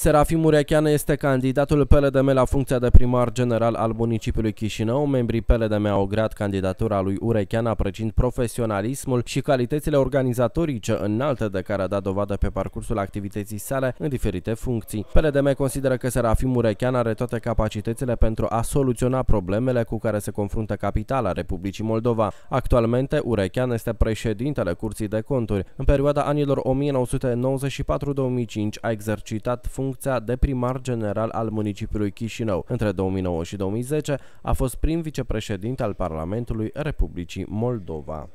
Serafim Urecheană este candidatul PLDM la funcția de primar general al municipiului Chișinău. Membrii PLDM au grad candidatura lui Urechean apreciind profesionalismul și calitățile organizatorice înalte de care a dat dovadă pe parcursul activității sale în diferite funcții. PLDM consideră că Serafim Urechean are toate capacitățile pentru a soluționa problemele cu care se confruntă capitala Republicii Moldova. Actualmente, Urechean este președintele Curții de Conturi. În perioada anilor 1994-2005 a exercitat funcția funcția de primar general al municipiului Chișinău. Între 2009 și 2010 a fost prim vicepreședinte al Parlamentului Republicii Moldova.